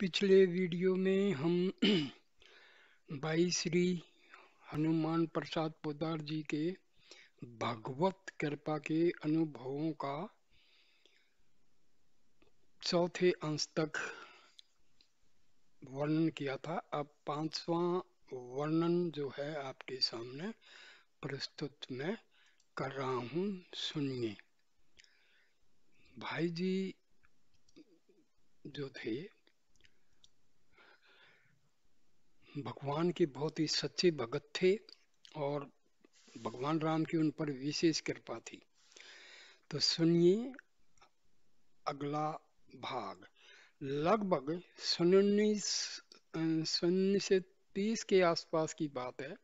पिछले वीडियो में हम भाई श्री हनुमान प्रसाद पोदार जी के भगवत कृपा के अनुभवों का चौथे अंश तक वर्णन किया था अब पांचवा वर्णन जो है आपके सामने प्रस्तुत में कर रहा हूँ सुनिए भाई जी जो थे भगवान के बहुत ही सच्चे भगत थे और भगवान राम की उन पर विशेष कृपा थी तो सुनिए अगला भाग लगभग सन उन्नीस सन से तीस के आसपास की बात है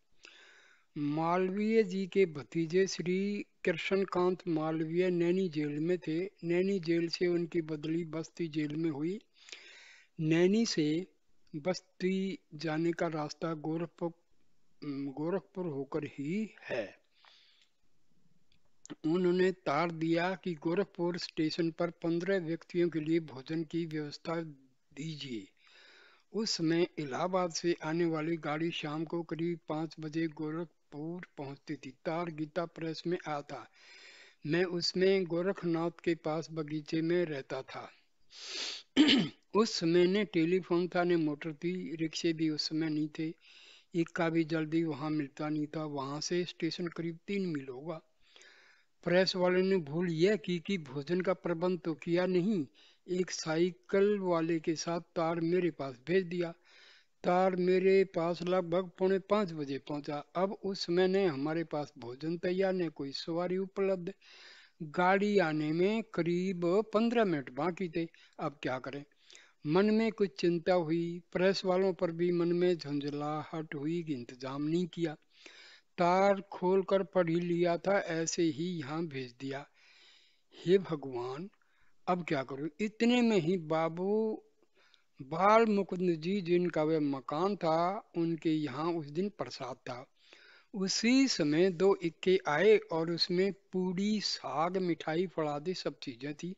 मालवीय जी के भतीजे श्री कृष्णकांत मालवीय नैनी जेल में थे नैनी जेल से उनकी बदली बस्ती जेल में हुई नैनी से बस्ती जाने का रास्ता गोरखपुर गोरखपुर होकर ही है उन्होंने तार दिया कि गोरखपुर स्टेशन पर पंद्रह व्यक्तियों के लिए भोजन की व्यवस्था दीजिए उस समय इलाहाबाद से आने वाली गाड़ी शाम को करीब पाँच बजे गोरखपुर पहुंचती थी तार गीता प्रेस में आता मैं उसमें गोरखनाथ के पास बगीचे में रहता था उस समय ने टेलीफोन था ने मोटर थी रिक्शे भी उस समय नहीं थे एक का भी जल्दी वहाँ मिलता नहीं था वहाँ से स्टेशन करीब तीन मील होगा प्रेस वाले ने भूल यह की कि भोजन का प्रबंध तो किया नहीं एक साइकिल वाले के साथ तार मेरे पास भेज दिया तार मेरे पास लगभग पौने पाँच बजे पहुंचा अब उस समय ने हमारे पास भोजन तैयार ने कोई सवारी उपलब्ध गाड़ी आने में करीब पंद्रह मिनट बाकी थे अब क्या करें मन में कुछ चिंता हुई प्रेस वालों पर भी मन में झंझलाहट हुई इंतजाम नहीं किया तार खोल कर पढ़ ही लिया था ऐसे ही यहाँ भेज दिया हे भगवान अब क्या करूं इतने में ही बाबू बाल मुकुंद जी जिनका वह मकान था उनके यहाँ उस दिन प्रसाद था उसी समय दो इक्के आए और उसमें पूड़ी साग मिठाई फड़ादी सब चीजें थी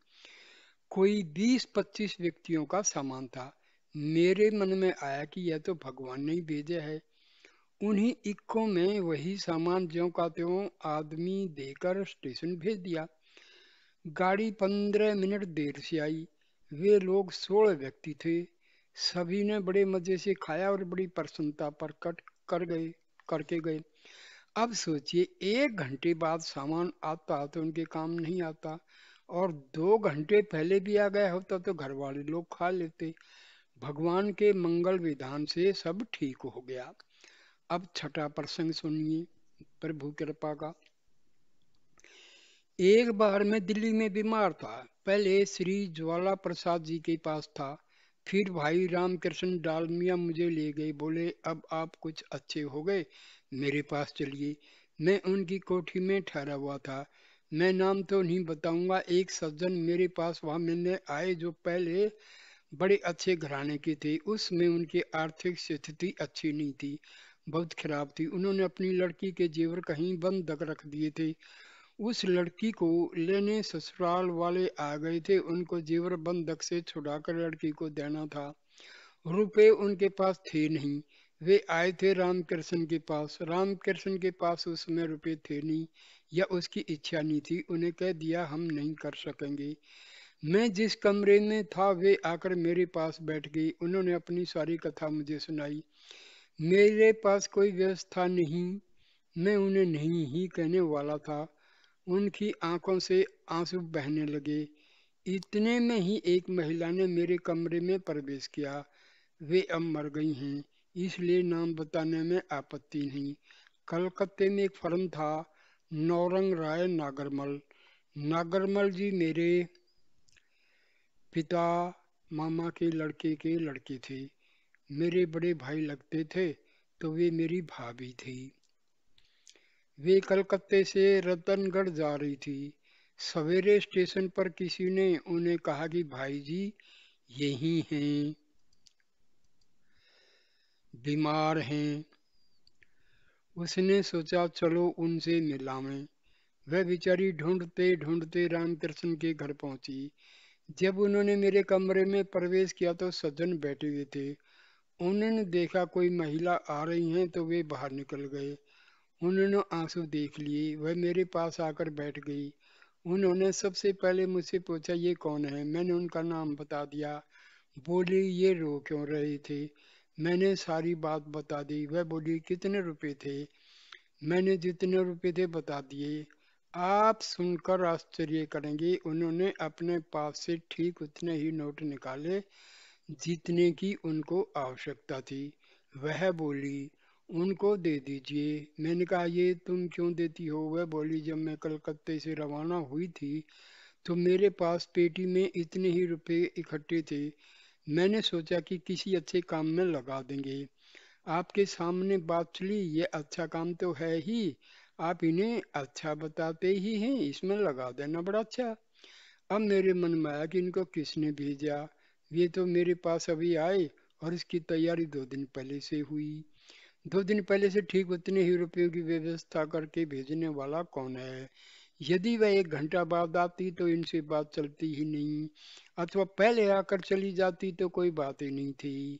कोई बीस पच्चीस व्यक्तियों का सामान था मेरे मन में आया कि यह तो भगवान ने ही भेजा है उन्हीं इक्को में वही सामान ज्यो का त्यों आदमी देकर स्टेशन भेज दिया गाड़ी पंद्रह मिनट देर से आई वे लोग सोलह व्यक्ति थे सभी ने बड़े मजे से खाया और बड़ी प्रसन्नता पर कट कर गए करके गए अब सोचिए एक घंटे बाद सामान आता तो उनके काम नहीं आता और दो घंटे पहले भी आ गया होता तो घर वाले लोग खा लेते भगवान के मंगल विधान से सब ठीक हो गया अब छठा प्रसंग सुनिए प्रभु कृपा का एक बार मैं दिल्ली में बीमार था पहले श्री ज्वाला प्रसाद जी के पास था फिर भाई रामकृष्ण डालमिया मुझे ले गए बोले अब आप कुछ अच्छे हो गए मेरे पास चलिए मैं उनकी कोठी में ठहरा हुआ था मैं नाम तो नहीं बताऊंगा एक सज्जन मेरे पास वहाँ मिलने आए जो पहले बड़े अच्छे घराने के थे उसमें उनकी आर्थिक स्थिति अच्छी नहीं थी बहुत खराब थी उन्होंने अपनी लड़की के जेवर कहीं बंधक रख दिए थे उस लड़की को लेने ससुराल वाले आ गए थे उनको जेवर बंधक से छुड़ाकर लड़की को देना था रुपए उनके पास थे नहीं वे आए थे रामकृष्ण के पास रामकृष्ण के पास उसमें रुपए थे नहीं या उसकी इच्छा नहीं थी उन्हें कह दिया हम नहीं कर सकेंगे मैं जिस कमरे में था वे आकर मेरे पास बैठ गई उन्होंने अपनी सारी कथा मुझे सुनाई मेरे पास कोई व्यवस्था नहीं मैं उन्हें नहीं ही कहने वाला था उनकी आंखों से आंसू बहने लगे इतने में ही एक महिला ने मेरे कमरे में प्रवेश किया वे अब मर गई हैं इसलिए नाम बताने में आपत्ति नहीं कलकत्ते में एक फर्म था नौरंग राय नागरमल नागरमल जी मेरे पिता मामा के लड़के के लड़के थे मेरे बड़े भाई लगते थे तो वे मेरी भाभी थी वे कलकत्ते से रतनगढ़ जा रही थी सवेरे स्टेशन पर किसी ने उन्हें कहा कि भाई जी यही हैं बीमार हैं उसने सोचा चलो उनसे मिलावें वह बेचारी ढूंढते ढूंढते रामकृष्ण के घर पहुंची जब उन्होंने मेरे कमरे में प्रवेश किया तो सज्जन बैठे हुए थे उन्होंने देखा कोई महिला आ रही हैं तो वे बाहर निकल गए उन्होंने आंसू देख लिए वह मेरे पास आकर बैठ गई उन्होंने सबसे पहले मुझसे पूछा ये कौन है मैंने उनका नाम बता दिया बोली ये रो क्यों रहे थे मैंने सारी बात बता दी वह बोली कितने रुपए थे मैंने जितने रुपए थे बता दिए आप सुनकर आश्चर्य करेंगे उन्होंने अपने पास से ठीक उतने ही नोट निकाले जितने की उनको आवश्यकता थी वह बोली उनको दे दीजिए मैंने कहा ये तुम क्यों देती हो वह बोली जब मैं कलकत्ते से रवाना हुई थी तो मेरे पास पेटी में इतने ही रुपए इकट्ठे थे मैंने सोचा कि किसी अच्छे काम में लगा देंगे आपके सामने बात चली ये अच्छा काम तो है ही आप इन्हें अच्छा बताते ही हैं इसमें लगा देना बड़ा अच्छा अब मेरे मन में आया कि इनको किसने भेजा ये तो मेरे पास अभी आए और इसकी तैयारी दो दिन पहले से हुई दो दिन पहले से ठीक उतने ही रुपयों की व्यवस्था करके भेजने वाला कौन है यदि वह एक घंटा बाद आती तो इनसे बात चलती ही नहीं अथवा पहले आकर चली जाती तो कोई बात ही नहीं थी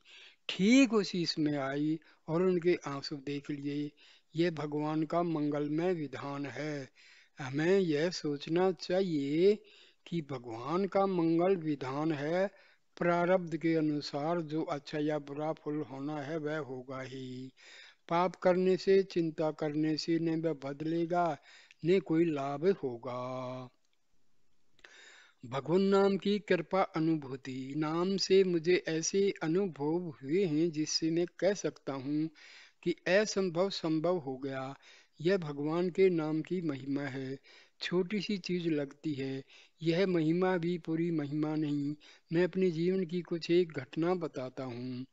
ठीक उसी समय आई और उनके आंसू देख लिए ये भगवान का मंगलमय विधान है हमें यह सोचना चाहिए कि भगवान का मंगल विधान है प्रारब्ध के अनुसार जो अच्छा या बुरा फल होना है वह होगा ही पाप करने से चिंता करने से न वह बदलेगा अपने कोई लाभ होगा भगवान नाम की कृपा अनुभूति नाम से मुझे ऐसे अनुभव हुए हैं जिससे मैं कह सकता हूँ कि असंभव संभव हो गया यह भगवान के नाम की महिमा है छोटी सी चीज लगती है यह महिमा भी पूरी महिमा नहीं मैं अपने जीवन की कुछ एक घटना बताता हूँ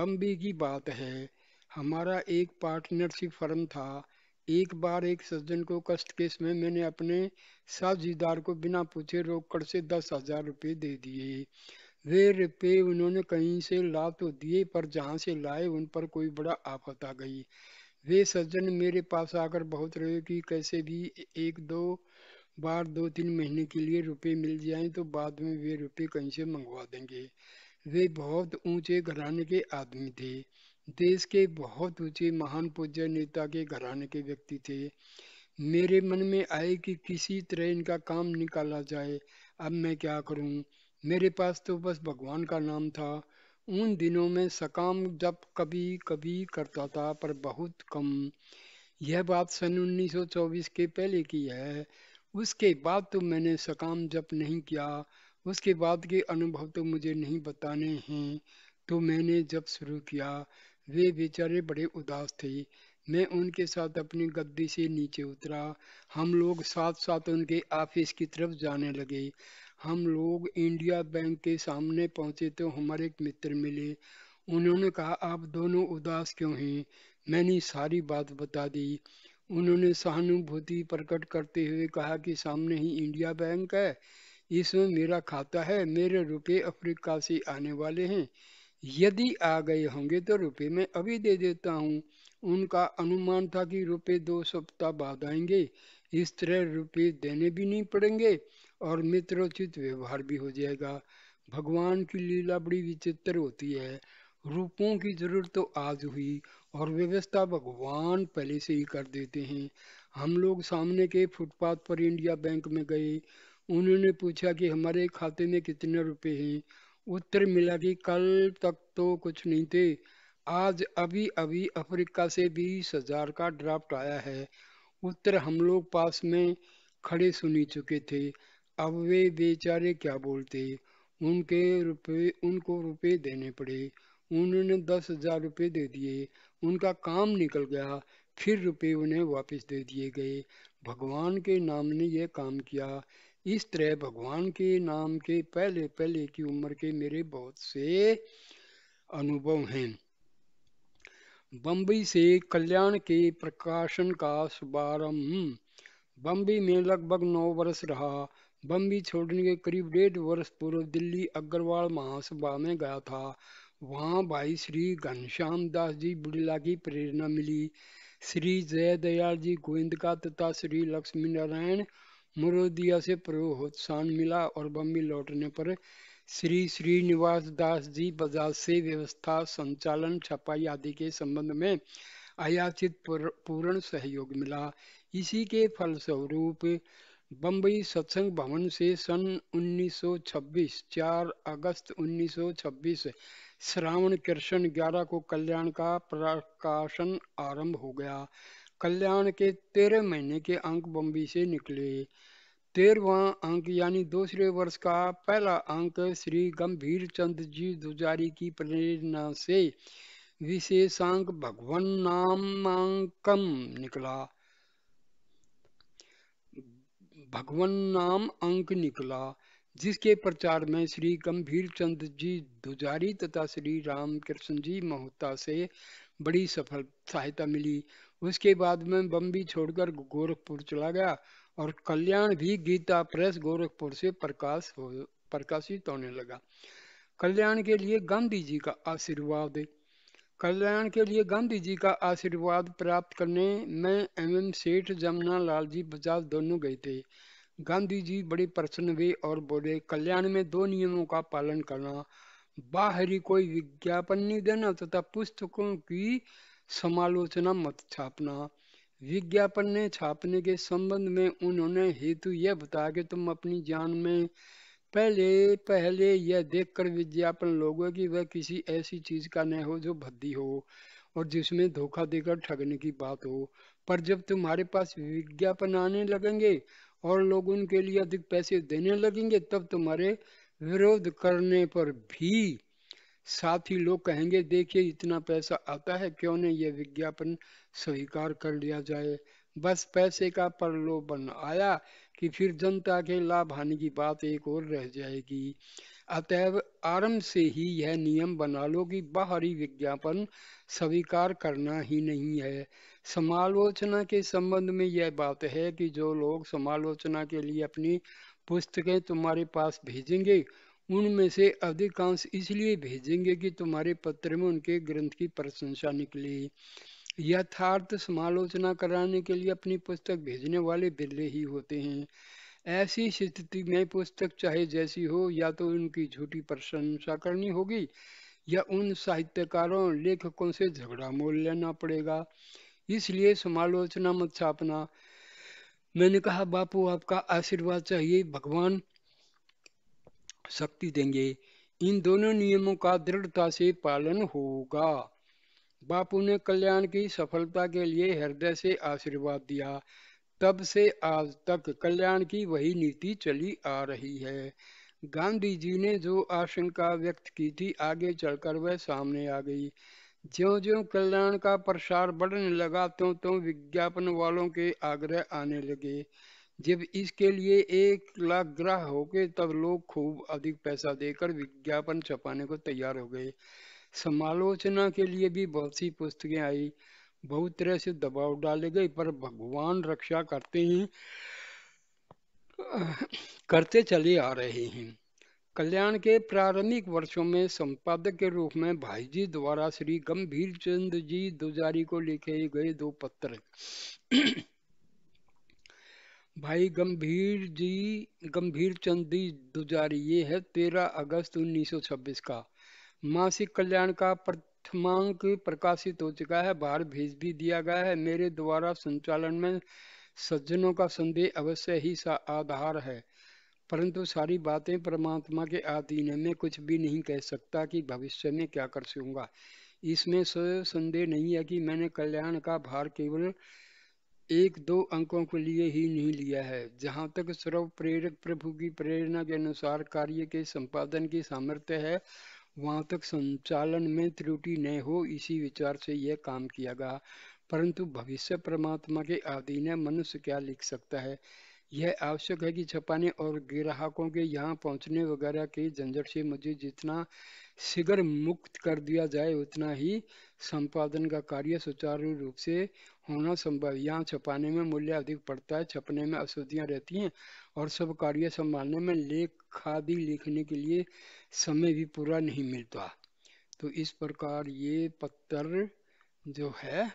बम्बे की बात है हमारा एक पार्टनरशिप फर्म था एक बार एक सज्जन को कष्ट के समय मैंने अपने साझीदार को बिना पूछे रोकड़ से दस हजार रुपये दे दिए वे रुपये उन्होंने कहीं से ला तो दिए पर जहाँ से लाए उन पर कोई बड़ा आफत आ गई वे सज्जन मेरे पास आकर बहुत रहे कि कैसे भी एक दो बार दो तीन महीने के लिए रुपये मिल जाएं तो बाद में वे रुपये कहीं से मंगवा देंगे वे बहुत ऊंचे घराने के आदमी थे देश के बहुत ऊंचे महान पूज्य नेता के घराने के व्यक्ति थे मेरे मन में आए कि किसी तरह इनका काम निकाला जाए अब मैं क्या करूं मेरे पास तो बस भगवान का नाम था उन दिनों में सकाम जब कभी कभी करता था पर बहुत कम यह बात सन 1924 के पहले की है उसके बाद तो मैंने सकाम जप नहीं किया उसके बाद के अनुभव तो मुझे नहीं बताने हैं तो मैंने जब शुरू किया वे बेचारे बड़े उदास थे मैं उनके साथ अपनी गद्दी से नीचे उतरा हम लोग साथ साथ उनके ऑफिस की तरफ जाने लगे हम लोग इंडिया बैंक के सामने पहुंचे तो हमारे एक मित्र मिले उन्होंने कहा आप दोनों उदास क्यों हैं मैंने सारी बात बता दी उन्होंने सहानुभूति प्रकट करते हुए कहा कि सामने ही इंडिया बैंक है इसमें मेरा खाता है मेरे रुपये अफ्रीका से आने वाले हैं यदि आ गए होंगे तो रुपये में अभी दे देता हूँ उनका अनुमान था कि रुपये दो सप्ताह बाद आएंगे इस तरह रुपये देने भी नहीं पड़ेंगे और मित्रोचित व्यवहार भी हो जाएगा भगवान की लीला बड़ी विचित्र होती है रूपों की जरूरत तो आज हुई और व्यवस्था भगवान पहले से ही कर देते हैं हम लोग सामने के फुटपाथ पर इंडिया बैंक में गए उन्होंने पूछा कि हमारे खाते में कितने रुपए हैं उत्तर मिला कि कल तक तो कुछ नहीं थे आज अभी अभी अफ्रीका से बीस हजार का ड्राफ्ट आया है उत्तर हम लोग पास में खड़े सुनी चुके थे अब वे बेचारे क्या बोलते उनके रुपये उनको रुपये देने पड़े उन्होंने दस हजार रुपये दे दिए उनका काम निकल गया फिर रुपये उन्हें वापस दे दिए गए भगवान के नाम ने यह काम किया इस तरह भगवान के नाम के पहले पहले की उम्र के मेरे बहुत से अनुभव हैं बम्बई से कल्याण के प्रकाशन का शुभारंभ बम्बई में लगभग नौ वर्ष रहा बम्बई छोड़ने के करीब डेढ़ वर्ष पूर्व दिल्ली अग्रवाल महासभा में गया था वहाँ भाई श्री घनश्याम दास जी बुडिला की प्रेरणा मिली श्री जयदयाल जी गोविंद का तथा श्री लक्ष्मी नारायण मुरोदिया से प्रोत्साहन मिला और बम्बी लौटने पर श्री श्रीनिवास दास जी बजाज से व्यवस्था संचालन छपाई आदि के संबंध में आयाचित पूर्ण सहयोग मिला इसी के फलस्वरूप बम्बई सत्संग भवन से सन 1926 4 अगस्त 1926 श्रावण कृष्ण ग्यारह को कल्याण का प्रकाशन आरंभ हो गया कल्याण के तेरह महीने के अंक बम्बी से निकले तेरहवा अंक यानी दूसरे वर्ष का पहला अंक श्री गंभीर चंद जी दुजारी की प्रेरणा से विशेषांक भगवान नामांकम निकला भगवान नाम अंक निकला जिसके प्रचार में श्री गंभीर चंद जी दुजारी तथा श्री राम कृष्ण जी महोत्ता से बड़ी सफल सहायता मिली उसके बाद में बम्बी छोड़कर गोरखपुर चला गया और कल्याण भी गीता प्रेस गोरखपुर से प्रकाश हो प्रकाशित होने लगा कल्याण के लिए गांधी जी का आशीर्वाद कल्याण के लिए गांधी जी का आशीर्वाद प्राप्त करने में एम एम सेठ जमुना लाल जी बजाज दोनों गए थे गांधी जी बड़े प्रसन्न हुए और बोले कल्याण में दो नियमों का पालन करना बाहरी कोई विज्ञापन नहीं देना तथा पुस्तकों की समालोचना मत छापना विज्ञापन ने छापने के संबंध में उन्होंने हेतु यह बताया कि तुम अपनी जान में पहले पहले यह देखकर विज्ञापन लोगों की वह किसी ऐसी चीज का न हो जो भद्दी हो और जिसमें धोखा देकर ठगने की बात हो पर जब तुम्हारे पास विज्ञापन आने लगेंगे और लोग उनके लिए अधिक पैसे देने लगेंगे तब तुम्हारे विरोध करने पर भी साथ ही लोग कहेंगे देखिए इतना पैसा आता है क्यों नहीं ये विज्ञापन स्वीकार कर लिया जाए बस पैसे का प्रलोभन आया कि फिर जनता के लाभ हानि की बात एक और रह जाएगी अतएव आरंभ से ही यह नियम बना लो कि बाहरी विज्ञापन स्वीकार करना ही नहीं है समालोचना के संबंध में यह बात है कि जो लोग समालोचना के लिए अपनी पुस्तकें तुम्हारे पास भेजेंगे उनमें से अधिकांश इसलिए भेजेंगे कि तुम्हारे पत्र में उनके ग्रंथ की प्रशंसा निकले यथार्थ समालोचना कराने के लिए अपनी पुस्तक भेजने वाले बिरले ही होते हैं ऐसी स्थिति में पुस्तक चाहे जैसी हो या तो उनकी झूठी प्रशंसा करनी होगी या उन साहित्यकारों लेखकों से झगड़ा मोल लेना पड़ेगा इसलिए समालोचना मत छापना मैंने कहा बापू आपका आशीर्वाद चाहिए भगवान शक्ति देंगे इन दोनों नियमों का दृढ़ता से पालन होगा बापू ने कल्याण की सफलता के लिए हृदय से आशीर्वाद दिया तब से आज तक कल्याण की वही नीति चली आ रही है गांधी जी ने जो आशंका व्यक्त की थी आगे चलकर वह सामने आ गई ज्यो ज्यो कल्याण का प्रसार बढ़ने लगा तो तो विज्ञापन वालों के आग्रह आने लगे जब इसके लिए एक लाख ग्रह हो गए तब लोग खूब अधिक पैसा देकर विज्ञापन छपाने को तैयार हो गए समालोचना के लिए भी बहुत सी पुस्तकें आई बहुत तरह से दबाव डाले गए पर भगवान रक्षा करते ही करते चले आ रहे हैं कल्याण के प्रारंभिक वर्षों में संपादक के रूप में भाईजी द्वारा श्री गंभीर चंद जी दुजारी को लिखे गए दो पत्र भाई गंभीर जी गंभीर चंद जी दुजारी ये है तेरह अगस्त 1926 का मासिक कल्याण का प्रथमांक प्रकाशित हो चुका है बाहर भेज भी दिया गया है मेरे द्वारा संचालन में सज्जनों का संदेह अवश्य ही सा आधार है परंतु सारी बातें परमात्मा के आधीन है मैं कुछ भी नहीं कह सकता कि भविष्य में क्या कर सकूंगा इसमें संदेह नहीं है कि मैंने कल्याण का भार केवल एक दो अंकों के लिए ही नहीं लिया है जहाँ तक सर्व प्रेरक प्रभु की प्रेरणा के अनुसार कार्य के संपादन की सामर्थ्य है वहाँ तक संचालन में त्रुटि न हो इसी विचार से यह काम किया गया परंतु भविष्य परमात्मा के आधीन है मनुष्य क्या लिख सकता है यह आवश्यक है कि छपाने और ग्राहकों के यहाँ पहुँचने वगैरह के झंझट से मुझे जितना शीघ्र मुक्त कर दिया जाए उतना ही संपादन का कार्य सुचारू रूप से होना संभव यहाँ छपाने में मूल्य अधिक पड़ता है छपने में अशुद्धियाँ रहती हैं और सब कार्य संभालने में लेख आदि लिखने के लिए समय भी पूरा नहीं मिलता तो इस प्रकार ये पत्र जो है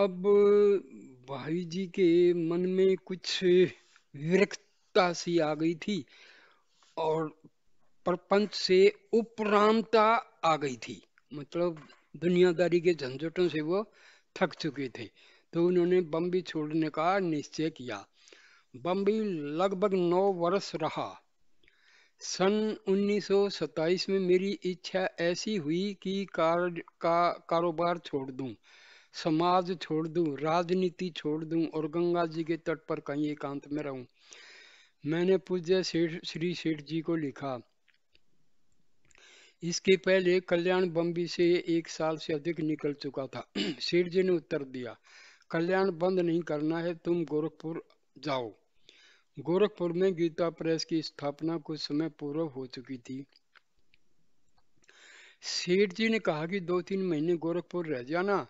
अब भाई जी के मन में कुछ विरक्तता सी आ गई थी और प्रपंच से उपरांता आ गई थी मतलब दुनियादारी के झंझटों से वो थक चुके थे तो उन्होंने बम्बी छोड़ने का निश्चय किया बम्बी लगभग नौ वर्ष रहा सन 1927 में मेरी इच्छा ऐसी हुई कि कार का कारोबार छोड़ दूं समाज छोड़ दूं राजनीति छोड़ दूं और गंगा जी के तट पर कहीं एकांत में रहूं मैंने पूज्य सेठ श्री सेठ जी को लिखा इसके पहले कल्याण बम्बी से एक साल से अधिक निकल चुका था सेठ जी ने उत्तर दिया कल्याण बंद नहीं करना है तुम गोरखपुर जाओ गोरखपुर में गीता प्रेस की स्थापना कुछ समय पूर्व हो चुकी थी सेठ जी ने कहा कि दो तीन महीने गोरखपुर रह जाना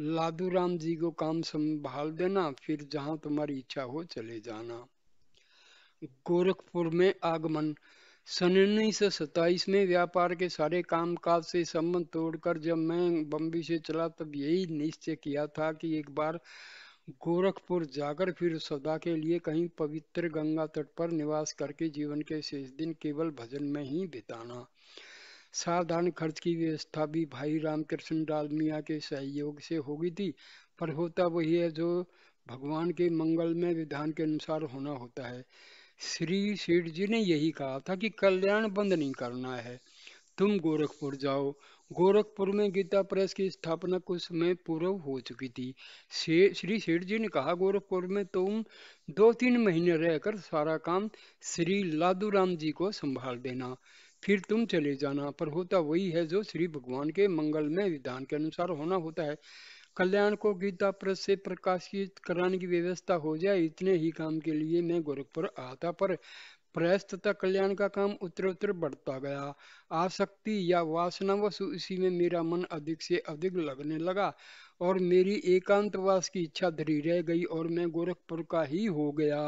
लादू राम जी को काम संभाल देना फिर जहां तुम्हारी इच्छा हो चले जाना गोरखपुर में आगमन सन उन्नीस सौ सताइस में व्यापार के सारे काम काज से संबंध तोड़कर जब मैं बम्बी से चला तब यही निश्चय किया था कि एक बार गोरखपुर जाकर फिर सदा के लिए कहीं पवित्र गंगा तट पर निवास करके जीवन के शेष दिन केवल भजन में ही बिताना साधारण खर्च की व्यवस्था भी भाई रामकृष्ण डालमिया के सहयोग से हो गई थी पर होता वही है जो भगवान के मंगल में विधान के अनुसार होना होता है श्री सेठ जी ने यही कहा था कि कल्याण बंद नहीं करना है तुम गोरखपुर जाओ गोरखपुर में गीता प्रेस की स्थापना कुछ समय पूर्व हो चुकी थी से, श्री सेठ जी ने कहा गोरखपुर में तुम दो तीन महीने रहकर सारा काम श्री लादू राम जी को संभाल देना फिर तुम चले जाना पर होता वही है जो श्री भगवान के मंगल में विधान के अनुसार होना होता है कल्याण को गीता प्रस से प्रकाशित कराने की व्यवस्था हो जाए इतने ही काम के लिए मैं गोरखपुर आता पर प्रेस तथा कल्याण का काम उत्तर उत्तर बढ़ता गया आसक्ति या वासना वसु इसी में मेरा मन अधिक से अधिक लगने लगा और मेरी एकांतवास की इच्छा धरी रह गई और मैं गोरखपुर का ही हो गया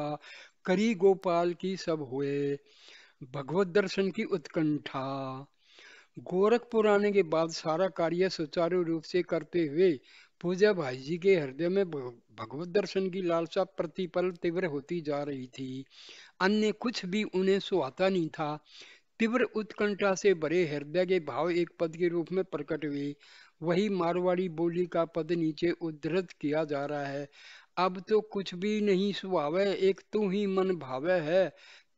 करी गोपाल की सब हुए भगवत दर्शन की उत्कंठा गोरखपुर आने के बाद सारा कार्य सुचारू रूप से करते हुए पूजा भाई जी के हृदय में भगवत दर्शन की लालसा प्रतिपल तीव्र होती जा रही थी अन्य कुछ भी उन्हें सुहाता नहीं था तीव्र उत्कंठा से भरे हृदय के भाव एक पद के रूप में प्रकट हुए वही मारवाड़ी बोली का पद नीचे उद्धृत किया जा रहा है अब तो कुछ भी नहीं सुहावे एक तू ही मन भावे है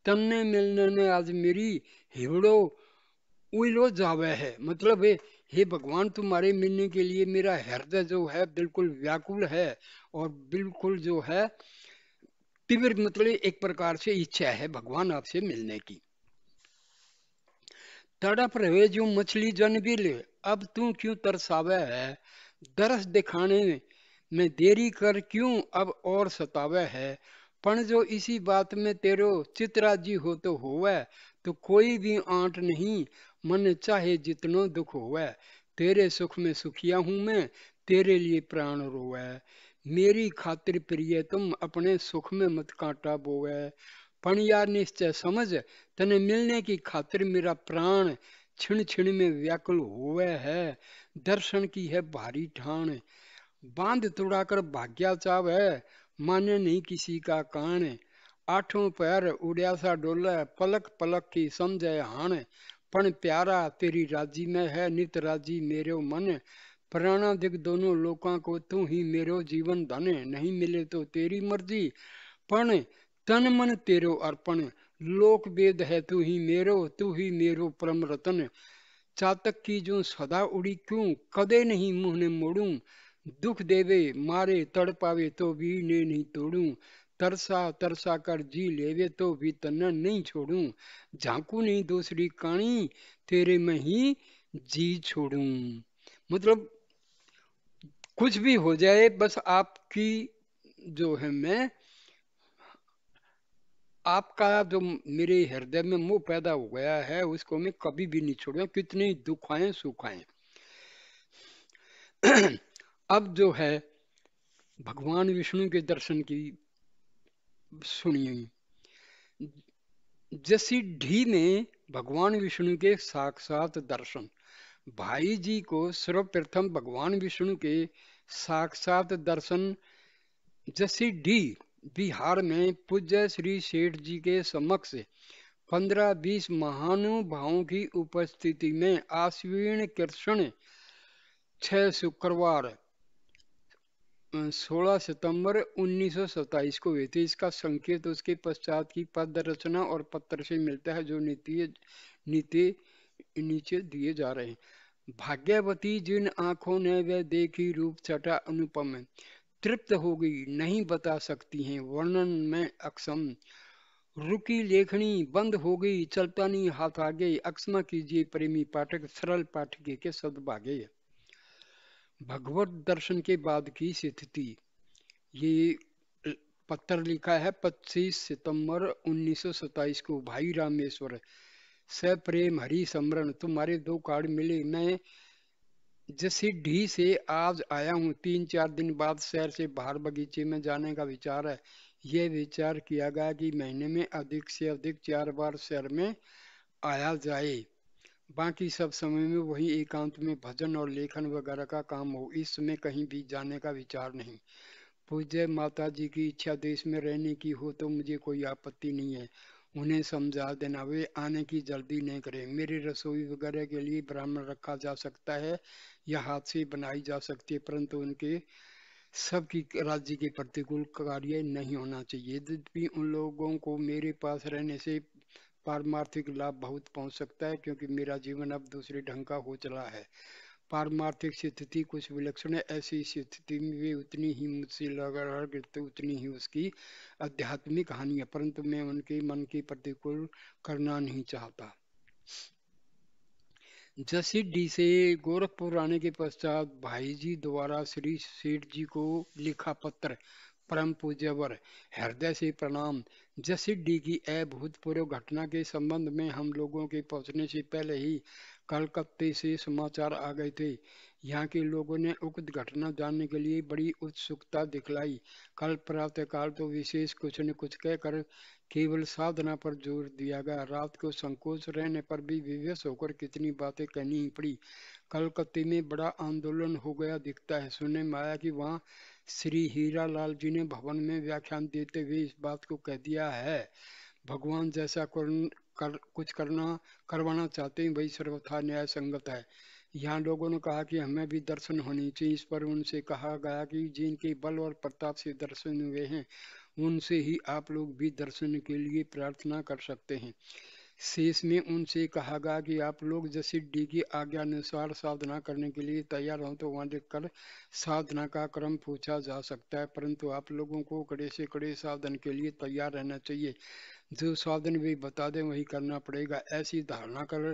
तमने मिलने ने आज मेरी हिवड़ो उलो जावे है मतलब है हे भगवान तुम्हारे मिलने के लिए मेरा हृदय जो है बिल्कुल व्याकुल है और बिल्कुल जो है तीव्र मतलब एक प्रकार से इच्छा है भगवान आपसे मिलने की तड़प रहे जो मछली जन भी ले अब तू क्यों तरसावे है दरस दिखाने में देरी कर क्यों अब और सतावे है पण जो इसी बात में तेरो चित्रा जी हो तो होवे तो कोई भी आंट नहीं मन चाहे जितनो दुख होवे तेरे सुख में सुखिया हूं मैं तेरे लिए प्राण रोवे मेरी खातिर प्रिय तुम अपने सुख में मत कांटा बोवे पण यार निश्चय समझ तने मिलने की खातिर मेरा प्राण छिण छिण में व्याकुल हुए है दर्शन की है भारी ठाण बांध तुड़ाकर भाग्या चाव है मन नहीं किसी का कान आठों पैर उड़िया सा डोल पलक पलक की समझे हाण पण प्यारा तेरी राजी में है नित राजी मेरे मन प्राणा दिख दोनों लोका को तू ही मेरो जीवन धन नहीं मिले तो तेरी मर्जी पण तन मन तेरो अर्पण लोक वेद है तू ही मेरो तू ही मेरो परम रतन चातक की जो सदा उड़ी क्यों कदे नहीं मुँह ने मोड़ू दुख देवे मारे तड़पावे तो भी ने नहीं तोड़ू तरसा तरसा कर जी लेवे तो भी तन्न नहीं छोड़ू झांकू नहीं दूसरी कहानी तेरे में ही जी छोड़ू मतलब कुछ भी हो जाए बस आपकी जो है मैं आपका जो मेरे हृदय में मोह पैदा हो गया है उसको मैं कभी भी नहीं छोड़ू कितने दुखाएं सुखाए अब जो है भगवान विष्णु के दर्शन की सुनिए जैसी ढी ने भगवान विष्णु के साक्षात दर्शन भाई जी को सर्वप्रथम भगवान विष्णु के साक्षात दर्शन जसी डी बिहार में पूज्य श्री सेठ जी के समक्ष पंद्रह बीस महानुभावों की उपस्थिति में आश्विन कृष्ण छह शुक्रवार 16 सितंबर 1927 को हुई थी इसका संकेत उसके पश्चात की पद रचना और पत्र से मिलता है जो नीति नीति नीचे दिए जा रहे हैं भाग्यवती जिन आंखों ने वह देखी रूप छटा अनुपम तृप्त हो गई नहीं बता सकती हैं वर्णन में अक्षम रुकी लेखनी बंद हो गई चलता नहीं हाथ आगे अक्षमा कीजिए प्रेमी पाठक सरल पाठकी के सदभागे है भगवत दर्शन के बाद की स्थिति ये पत्र लिखा है 25 सितंबर 1927 को भाई रामेश्वर प्रेम हरि समरण तुम्हारे दो कार्ड मिले मैं जैसे ढी से आज आया हूँ तीन चार दिन बाद शहर से बाहर बगीचे में जाने का विचार है यह विचार किया गया कि महीने में अधिक से अधिक चार बार शहर में आया जाए बाकी सब समय में वही एकांत में भजन और लेखन वगैरह का काम हो इस समय कहीं भी जाने का विचार नहीं पूज्य माता जी की इच्छा देश में रहने की हो तो मुझे कोई आपत्ति नहीं है उन्हें समझा देना वे आने की जल्दी नहीं करें मेरी रसोई वगैरह के लिए ब्राह्मण रखा जा सकता है या हाथ से बनाई जा सकती है परंतु उनके सबकी राज्य के प्रतिकूल कार्य नहीं होना चाहिए यद्यपि उन लोगों को मेरे पास रहने से पारमार्थिक लाभ बहुत पहुंच सकता है क्योंकि मेरा जीवन अब दूसरे ढंग का हो चला है पारमार्थिक स्थिति कुछ विलक्षण है ऐसी स्थिति में भी उतनी ही मुझसे लगातार तो उतनी ही उसकी आध्यात्मिक हानि है परंतु मैं उनके मन की प्रतिकूल करना नहीं चाहता जसी डी से गोरखपुर आने के पश्चात भाई जी द्वारा श्री सेठ जी को लिखा पत्र परम पूज्यवर हृदय से प्रणाम जसीड डी की अभूतपूर्व घटना के संबंध में हम लोगों के पहुंचने से पहले ही कलकत्ते से समाचार आ गए थे यहाँ के लोगों ने उक्त घटना जानने के लिए बड़ी उत्सुकता दिखलाई कल प्रातःकाल तो विशेष कुछ न कुछ कहकर केवल साधना पर जोर दिया गया रात को संकोच रहने पर भी विवश होकर कितनी बातें कहनी पड़ी कलकत्ते में बड़ा आंदोलन हो गया दिखता है सुनने में आया कि वहाँ श्री हीरा लाल जी ने भवन में व्याख्यान देते हुए इस बात को कह दिया है भगवान जैसा कर, कर कुछ करना करवाना चाहते हैं वही सर्वथा न्याय संगत है यहाँ लोगों ने कहा कि हमें भी दर्शन होनी चाहिए इस पर उनसे कहा गया कि जिनके बल और प्रताप से दर्शन हुए हैं उनसे ही आप लोग भी दर्शन के लिए प्रार्थना कर सकते हैं शेष में उनसे कहा गया कि आप लोग जैसे डी की आज्ञा अनुसार साधना करने के लिए तैयार हों तो वहाँ देखकर साधना का क्रम पूछा जा सकता है परंतु आप लोगों को कड़े से कड़े साधन के लिए तैयार रहना चाहिए जो साधन भी बता दें वही करना पड़ेगा ऐसी धारणा कर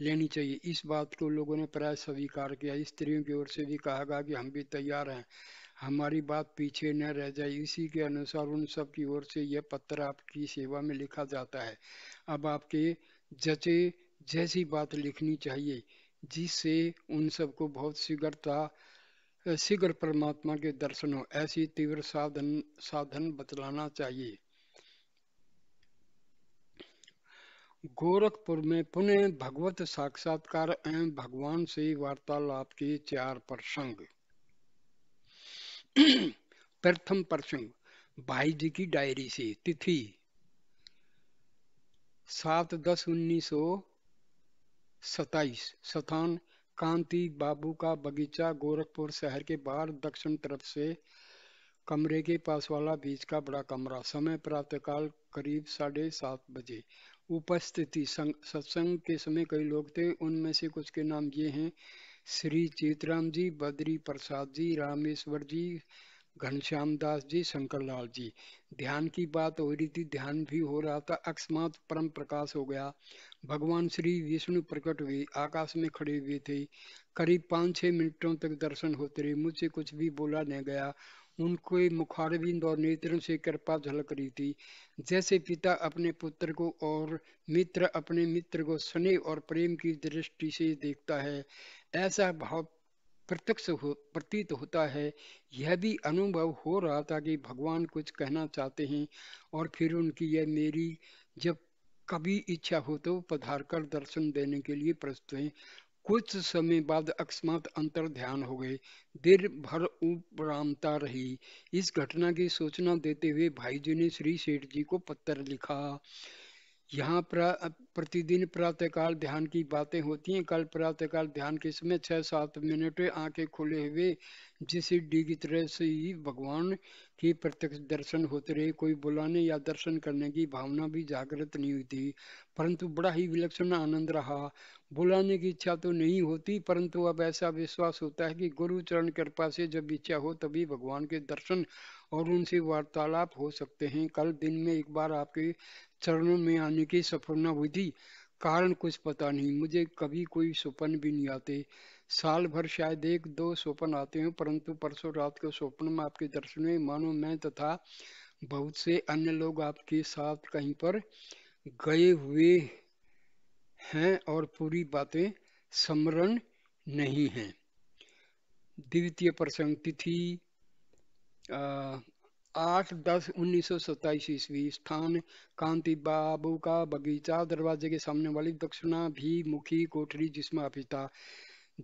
लेनी चाहिए इस बात को लोगों ने प्राय स्वीकार किया स्त्रियों की ओर से भी कहा गया कि हम भी तैयार हैं हमारी बात पीछे न रह जाए इसी के अनुसार उन सब की ओर से यह पत्र आपकी सेवा में लिखा जाता है अब आपके जचे जैसी बात लिखनी चाहिए जिससे उन सबको बहुत शीघ्रता शीघ्र परमात्मा के दर्शन हो ऐसी तीव्र साधन साधन बतलाना चाहिए गोरखपुर में पुनः भगवत साक्षात्कार एवं भगवान से वार्तालाप के चार प्रसंग प्रथम परसों भाई जी की डायरी से तिथि सात दस उन्नीस सौ सताइस स्थान कांति बाबू का बगीचा गोरखपुर शहर के बाहर दक्षिण तरफ से कमरे के पास वाला बीच का बड़ा कमरा समय प्रातःकाल करीब साढ़े सात बजे उपस्थिति सत्संग के समय कई लोग थे उनमें से कुछ के नाम ये हैं श्री चेतराम जी बद्री प्रसाद जी रामेश्वर जी घनश्याम दास जी शंकर लाल जी ध्यान की बात हो रही थी ध्यान भी हो रहा था अकस्मात परम प्रकाश हो गया भगवान श्री विष्णु प्रकट हुए आकाश में खड़े हुए थे करीब पाँच छः मिनटों तक दर्शन होते रहे मुझसे कुछ भी बोला नहीं गया उनके मुखारविंद और नेत्रों से कृपा झलक रही थी जैसे पिता अपने पुत्र को और मित्र अपने मित्र को स्नेह और प्रेम की दृष्टि से देखता है ऐसा भाव प्रत्यक्ष हो प्रतीत होता है यह भी अनुभव हो रहा था कि भगवान कुछ कहना चाहते हैं और फिर उनकी यह मेरी जब कभी इच्छा हो तो पधार कर दर्शन देने के लिए प्रस्तुत हैं कुछ समय बाद अकस्मात अंतर ध्यान हो गए देर भर उपरामता रही इस घटना की सूचना देते हुए भाईजी ने श्री सेठ जी को पत्र लिखा यहाँ प्रा, प्रतिदिन प्रातःकाल ध्यान की बातें होती हैं कल प्रातःकाल ध्यान के समय छः सात मिनट आंखें खुले हुए जिस डिगी तरह से ही भगवान की प्रत्यक्ष दर्शन होते रहे कोई बुलाने या दर्शन करने की भावना भी जागृत नहीं हुई थी परंतु बड़ा ही विलक्षण आनंद रहा बुलाने की इच्छा तो नहीं होती परंतु अब ऐसा विश्वास होता है कि गुरु चरण कृपा से जब इच्छा हो तभी भगवान के दर्शन और उनसे वार्तालाप हो सकते हैं कल दिन में एक बार आपके चरणों में आने की हुई थी कारण कुछ पता नहीं मुझे कभी कोई स्वप्न भी नहीं आते साल भर शायद एक दो स्वप्न आते हैं परंतु परसों रात के स्वप्न में आपके दर्शन में मानो मैं तथा बहुत से अन्य लोग आपके साथ कहीं पर गए हुए हैं और पूरी बातें समरण नहीं है द्वितीय प्रसंग तिथि आठ दस उन्नीस सौ सत्ताईस ईस्वी स्थान कांति बाबू का बगीचा दरवाजे के सामने वाली दक्षिणा भी मुखी कोठरी जिसमें ऑफिस था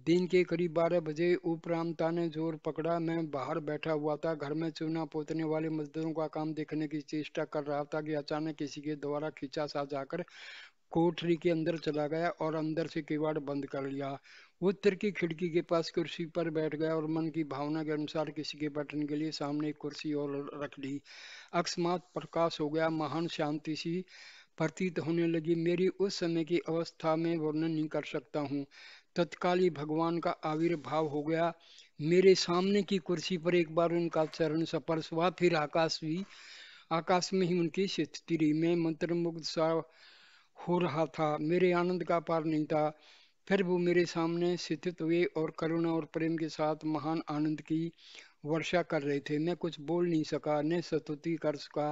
दिन के करीब बारह बजे उपरांता ने जोर पकड़ा मैं बाहर बैठा हुआ था घर में चूना पोतने वाले मजदूरों का काम देखने की चेष्टा कर रहा था कि अचानक किसी के द्वारा खींचा सा जाकर कोठरी के अंदर चला गया और अंदर से किवाड़ बंद कर लिया उत्तर की खिड़की के पास कुर्सी पर बैठ गया और मन की भावना के अनुसार किसी के बटन के लिए सामने एक कुर्सी और रख ली अकस्मात प्रकाश हो गया महान शांति सी प्रतीत होने लगी मेरी उस समय की अवस्था में वर्णन नहीं कर सकता हूँ तत्काली भगवान का आविर्भाव हो गया मेरे सामने की कुर्सी पर एक बार उनका चरण स्पर्श हुआ फिर आकाश भी आकाश में ही उनकी स्थिति रही मैं मंत्रमुग्ध सा हो रहा था मेरे आनंद का पार नहीं था फिर वो मेरे सामने स्थित हुए और करुणा और प्रेम के साथ महान आनंद की वर्षा कर रहे थे मैं कुछ बोल नहीं सका न स्तुति कर सका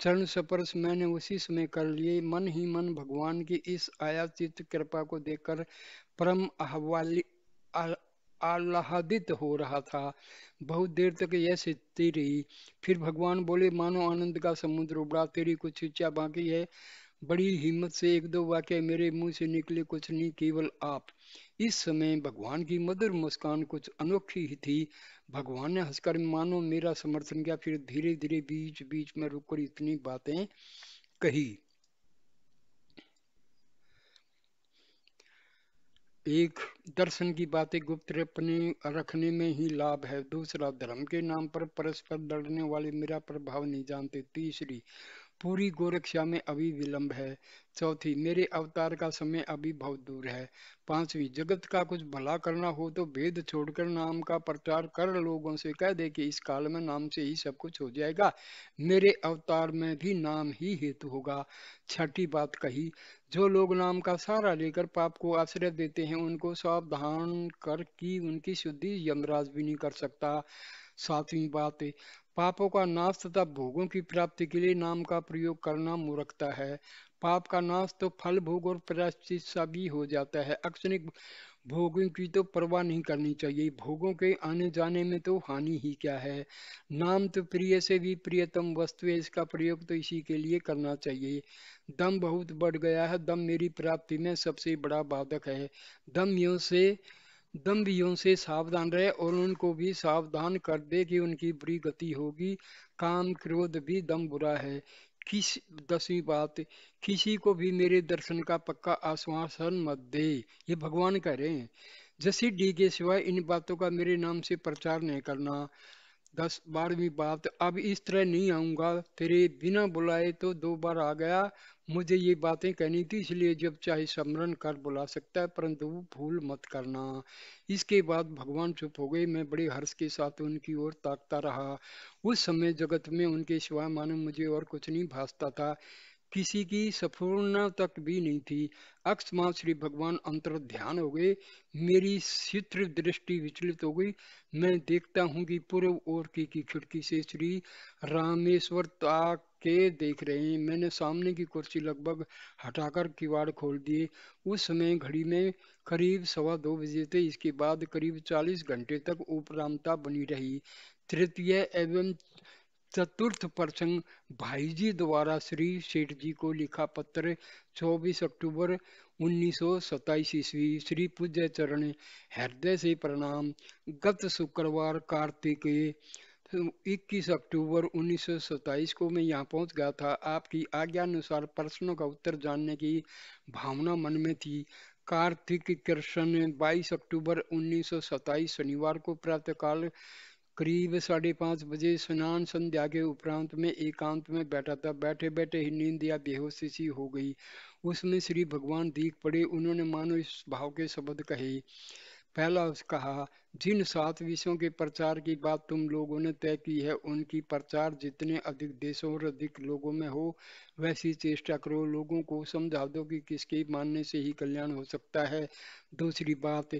चरण स्पर्श मैंने उसी समय कर लिए मन ही मन भगवान की इस आयाचित कृपा को देखकर परम अहवाली आह्लादित हो रहा था बहुत देर तक यह स्थिति रही फिर भगवान बोले मानो आनंद का समुद्र उबड़ा तेरी कुछ इच्छा बाकी है बड़ी हिम्मत से एक दो वाक्य मेरे मुंह से निकले कुछ नहीं केवल आप इस समय भगवान की मधुर मुस्कान कुछ अनोखी ही थी भगवान ने हंसकर मानो मेरा समर्थन किया फिर धीरे धीरे बीच बीच में रुककर इतनी बातें कही एक दर्शन की बातें गुप्त रखने रखने में ही लाभ है दूसरा धर्म के नाम पर परस्पर लड़ने वाले मेरा प्रभाव नहीं जानते तीसरी पूरी गोरक्षा में अभी विलंब है चौथी मेरे अवतार का समय अभी बहुत दूर है पांचवी जगत का कुछ भला करना हो तो भेद छोड़कर नाम का प्रचार कर लोगों से कह दे कि इस काल में नाम से ही सब कुछ हो जाएगा मेरे अवतार में भी नाम ही हेतु होगा छठी बात कही जो लोग नाम का सहारा लेकर पाप को आश्रय देते हैं उनको सावधान कर की उनकी शुद्धि यमराज भी नहीं कर सकता सातवीं बात पापों का नाश तथा भोगों की प्राप्ति के लिए नाम का प्रयोग करना मूर्खता है पाप का नाश तो फल भोग और प्रायश्चित सा भी हो जाता है अक्षणिक भोगों की तो परवाह नहीं करनी चाहिए भोगों के आने जाने में तो हानि ही क्या है नाम तो प्रिय से भी प्रियतम वस्तु है इसका प्रयोग तो इसी के लिए करना चाहिए दम बहुत बढ़ गया है दम मेरी प्राप्ति में सबसे बड़ा बाधक है दमियों से दमियों से सावधान रहे और उनको भी सावधान कर दे कि उनकी बुरी गति होगी काम क्रोध भी दम बुरा है किस दसवीं बात किसी को भी मेरे दर्शन का पक्का आश्वासन मत दे ये भगवान कह रहे हैं जसी डी के सिवाय इन बातों का मेरे नाम से प्रचार नहीं करना दस बारहवीं बात अब इस तरह नहीं आऊंगा तेरे बिना बुलाए तो दो बार आ गया मुझे ये बातें कहनी थी इसलिए जब चाहे स्मरण कर बुला सकता है परंतु भूल मत करना इसके बाद भगवान चुप हो गए मैं बड़े हर्ष के साथ उनकी ओर ताकता रहा उस समय जगत में उनके सिवा मानो मुझे और कुछ नहीं भासता था किसी की सफूर्णा तक भी नहीं थी अकस्मात श्री भगवान अंतर ध्यान हो गए मेरी चित्र दृष्टि विचलित हो गई मैं देखता हूँ कि पूर्व ओर की, की खिड़की से श्री रामेश्वर ताक के देख रहे हैं मैंने सामने की कुर्सी लगभग हटाकर किवाड़ खोल दिए उस समय घड़ी में करीब सवा दो बजे थे इसके बाद करीब चालीस घंटे तक उपरांता बनी रही तृतीय एवं चतुर्थ प्रसंग भाईजी द्वारा श्री सेठ जी को लिखा पत्र 24 अक्टूबर उन्नीस ईस्वी श्री पूज्य चरण हृदय से प्रणाम गत शुक्रवार कार्तिकेय 21 अक्टूबर 1927 को मैं यहाँ पहुँच गया था आपकी आज्ञानुसार प्रश्नों का उत्तर जानने की भावना मन में थी कार्तिक कृष्ण 22 अक्टूबर 1927 शनिवार को प्रातःकाल करीब साढ़े पाँच बजे स्नान संध्या के उपरांत में एकांत में बैठा था बैठे बैठे ही नींद या बेहोशी सी हो गई उसमें श्री भगवान दीख पड़े उन्होंने मानो इस भाव के शब्द कहे पहला उस कहा जिन सात विषयों के प्रचार की बात तुम लोगों ने तय की है उनकी प्रचार जितने अधिक देशों और अधिक लोगों में हो वैसी चेष्टा करो लोगों को समझा दो कि किसके मानने से ही कल्याण हो सकता है दूसरी बात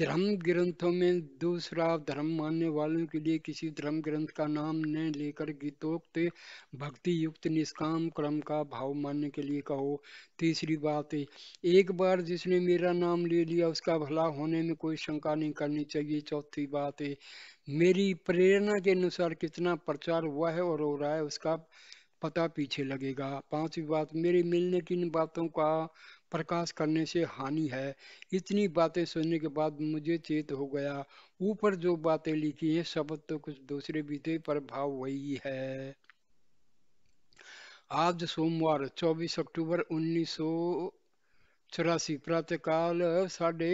धर्म ग्रंथों में दूसरा धर्म मानने वालों के लिए किसी धर्म ग्रंथ का नाम न लेकर गीतोक्त भक्ति युक्त निष्काम क्रम का भाव मानने के लिए कहो तीसरी बात एक बार जिसने मेरा नाम ले लिया उसका भला होने में कोई शंका नहीं करनी चाहिए तीसरी चौथी बात है मेरी प्रेरणा के अनुसार कितना प्रचार हुआ है और हो रहा है उसका पता पीछे लगेगा पांचवी बात मेरे मिलने की इन बातों का प्रकाश करने से हानि है इतनी बातें सुनने के बाद मुझे चेत हो गया ऊपर जो बातें लिखी हैं सब तो कुछ दूसरे बीते पर भाव वही है आज सोमवार 24 अक्टूबर उन्नीस सौ चौरासी प्रातःकाल साढ़े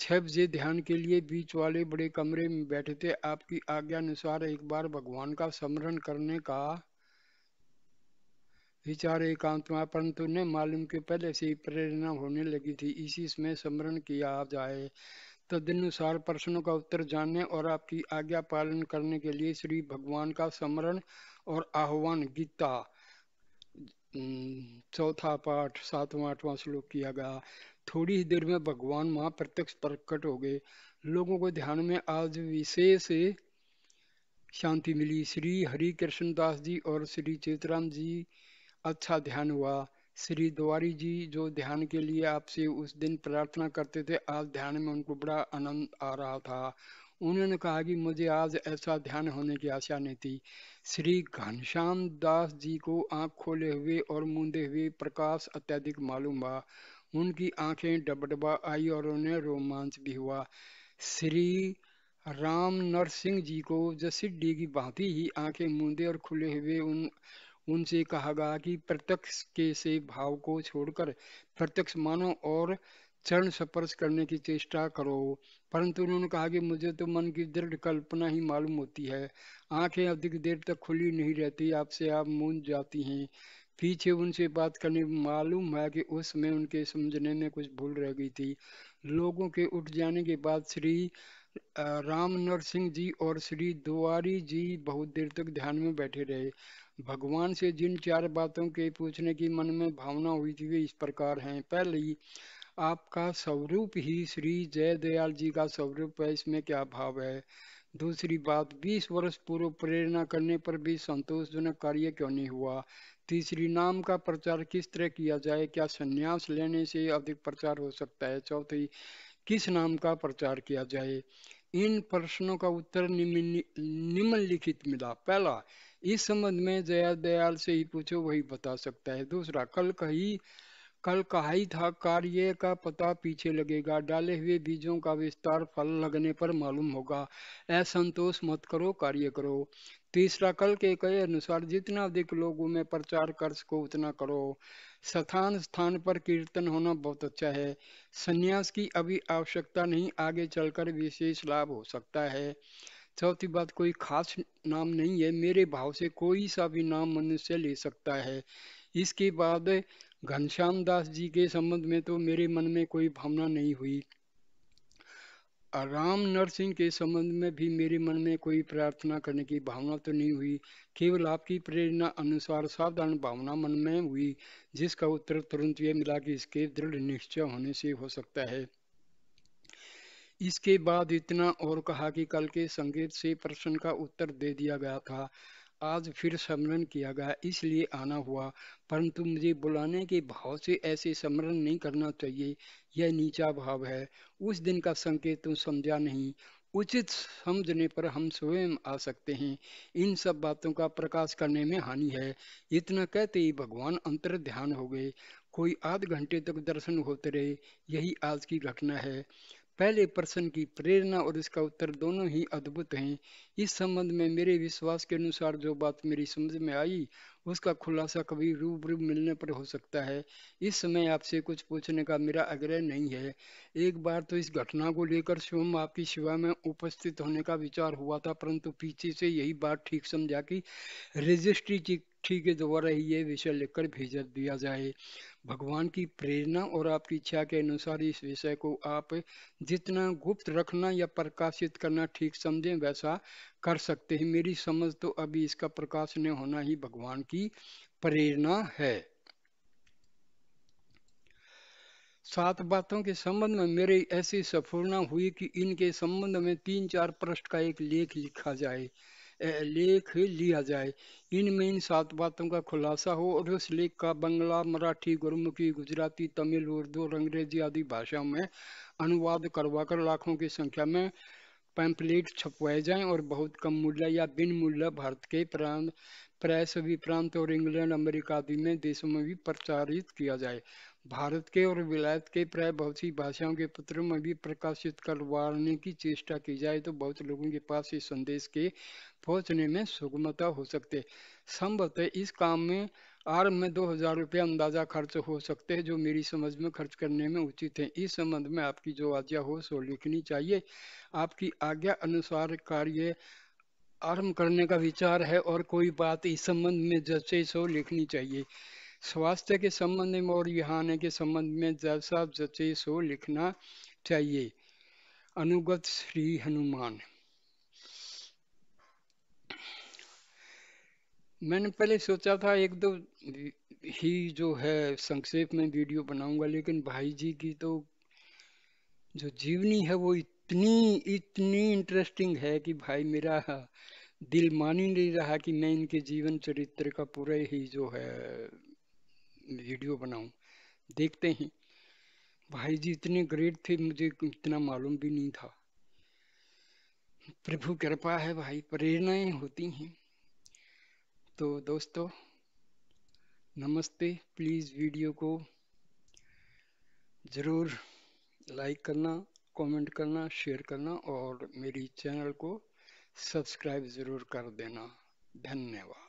छह बजे ध्यान के लिए बीच वाले बड़े कमरे में बैठे थे आपकी आज्ञा अनुसार एक बार भगवान का स्मरण करने का विचार एकांत में परंतु ने मालूम के पहले से ही प्रेरणा होने लगी थी इसी समय स्मरण किया जाए तदनुसार तो प्रश्नों का उत्तर जानने और आपकी आज्ञा पालन करने के लिए श्री भगवान का स्मरण और आह्वान गीता चौथा पाठ सातवां आठवां श्लोक किया गया थोड़ी ही देर में भगवान प्रत्यक्ष प्रकट हो गए लोगों को ध्यान में आज विशेष शांति मिली श्री हरि कृष्णदास जी और श्री चेतराम जी अच्छा ध्यान हुआ श्री द्वारी जी जो ध्यान के लिए आपसे उस दिन प्रार्थना करते थे आज ध्यान में उनको बड़ा आनंद आ रहा था उन्होंने कहा कि मुझे आज ऐसा ध्यान होने की आशा नहीं थी श्री घनश्याम दास जी को आंख खोले हुए और मूंदे हुए प्रकाश अत्यधिक मालूम हुआ उनकी आंखें डबडबा आई और उन्हें रोमांच भी हुआ श्री राम नरसिंह जी को जसिड्डी की भांति ही आंखें मूंदे और खुले हुए उन उनसे कहा गया कि प्रत्यक्ष के से भाव को छोड़कर प्रत्यक्ष मानो और चरण स्पर्श करने की चेष्टा करो परंतु उन्होंने कहा कि मुझे तो मन की दृढ़ कल्पना ही मालूम होती है आंखें अधिक देर तक खुली नहीं रहती आपसे आप मूंद जाती हैं पीछे उनसे बात करने मालूम है कि उस समय उनके समझने में कुछ भूल रह गई थी लोगों के उठ जाने के बाद श्री राम नरसिंह जी और श्री दुआरी जी बहुत देर तक ध्यान में बैठे रहे भगवान से जिन चार बातों के पूछने की मन में भावना हुई थी वे इस प्रकार हैं पहली आपका स्वरूप ही श्री जय दयाल जी का स्वरूप है इसमें क्या भाव है दूसरी बात 20 वर्ष पूर्व प्रेरणा करने पर भी संतोषजनक कार्य क्यों नहीं हुआ तीसरी नाम का प्रचार किस तरह किया जाए क्या संन्यास लेने से अधिक प्रचार हो सकता है चौथी किस नाम का प्रचार किया जाए इन प्रश्नों का उत्तर निम्नलिखित मिला पहला इस संबंध में जया दयाल से ही पूछो वही बता सकता है दूसरा कल कही कल कहा ही था कार्य का पता पीछे लगेगा डाले हुए बीजों का विस्तार फल लगने पर मालूम होगा असंतोष मत करो कार्य करो तीसरा कल के कहे अनुसार जितना अधिक लोगों में प्रचार कर सको उतना करो स्थान स्थान पर कीर्तन होना बहुत अच्छा है संन्यास की अभी आवश्यकता नहीं आगे चलकर विशेष लाभ हो सकता है चौथी बात कोई खास नाम नहीं है मेरे भाव से कोई सा भी नाम मनुष्य ले सकता है इसके बाद घनश्याम दास जी के संबंध में तो मेरे मन में कोई भावना नहीं हुई राम नरसिंह के संबंध में भी मेरे मन में कोई प्रार्थना करने की भावना तो नहीं हुई केवल आपकी प्रेरणा अनुसार साधारण भावना मन में हुई जिसका उत्तर तुरंत यह मिला कि इसके दृढ़ निश्चय होने से हो सकता है इसके बाद इतना और कहा कि कल के संकेत से प्रश्न का उत्तर दे दिया गया था आज फिर स्मरण किया गया इसलिए आना हुआ परंतु मुझे बुलाने के भाव से ऐसे स्मरण नहीं करना चाहिए यह नीचा भाव है उस दिन का संकेत तुम समझा नहीं उचित समझने पर हम स्वयं आ सकते हैं इन सब बातों का प्रकाश करने में हानि है इतना कहते ही भगवान अंतर ध्यान हो गए कोई आध घंटे तक दर्शन होते रहे यही आज की घटना है पहले प्रश्न की प्रेरणा और इसका उत्तर दोनों ही अद्भुत हैं इस संबंध में मेरे विश्वास के अनुसार जो बात मेरी समझ में आई उसका खुलासा कभी रूबरू मिलने पर हो सकता है इस समय आपसे कुछ पूछने का मेरा आग्रह नहीं है एक बार तो इस घटना को लेकर स्वयं आपकी सेवा में उपस्थित होने का विचार हुआ था परंतु पीछे से यही बात ठीक समझा कि रजिस्ट्री ठीक है दोबारा ही ये विषय लेकर भेज दिया जाए भगवान की प्रेरणा और आपकी इच्छा के अनुसार इस विषय को आप जितना गुप्त रखना या प्रकाशित करना ठीक समझें वैसा कर सकते हैं मेरी समझ तो अभी इसका प्रकाश प्रकाशन होना ही भगवान की प्रेरणा है सात बातों के संबंध में मेरे ऐसी सफलना हुई कि इनके संबंध में तीन चार पृष्ठ का एक लेख लिखा जाए लेख लिया जाए इनमें इन सात बातों का खुलासा हो और उस लेख का बंगला मराठी गुरुमुखी गुजराती तमिल उर्दू और अंग्रेजी आदि भाषाओं में अनुवाद करवाकर लाखों की संख्या में पैम्पलेट छपवाए जाएं और बहुत कम मूल्य या बिन मूल्य भारत के प्रांत प्रेस भी प्रांत और इंग्लैंड अमेरिका आदि में देशों में भी प्रचारित किया जाए भारत के और विलायत के प्राय बहुत सी भाषाओं के पत्रों में भी प्रकाशित करवाने की चेष्टा की जाए तो बहुत लोगों के पास इस संदेश के पहुंचने में सुगमता हो सकते संभवतः इस काम में आर में दो हजार रुपये अंदाजा खर्च हो सकते हैं जो मेरी समझ में खर्च करने में उचित है इस संबंध में आपकी जो आज्ञा हो सो लिखनी चाहिए आपकी आज्ञा अनुसार कार्य आरम्भ करने का विचार है और कोई बात इस संबंध में जैसे सो लिखनी चाहिए स्वास्थ्य के संबंध में और विहाने के संबंध में जब साहब जचे सो लिखना चाहिए अनुगत श्री हनुमान मैंने पहले सोचा था एक दो ही जो है संक्षेप में वीडियो बनाऊंगा लेकिन भाई जी की तो जो जीवनी है वो इतनी इतनी इंटरेस्टिंग है कि भाई मेरा दिल मान ही नहीं रहा कि मैं इनके जीवन चरित्र का पूरे ही जो है वीडियो बनाऊं देखते हैं भाई जी इतने ग्रेट थे मुझे इतना मालूम भी नहीं था प्रभु कृपा है भाई प्रेरणाएं होती हैं तो दोस्तों नमस्ते प्लीज़ वीडियो को ज़रूर लाइक करना कमेंट करना शेयर करना और मेरी चैनल को सब्सक्राइब ज़रूर कर देना धन्यवाद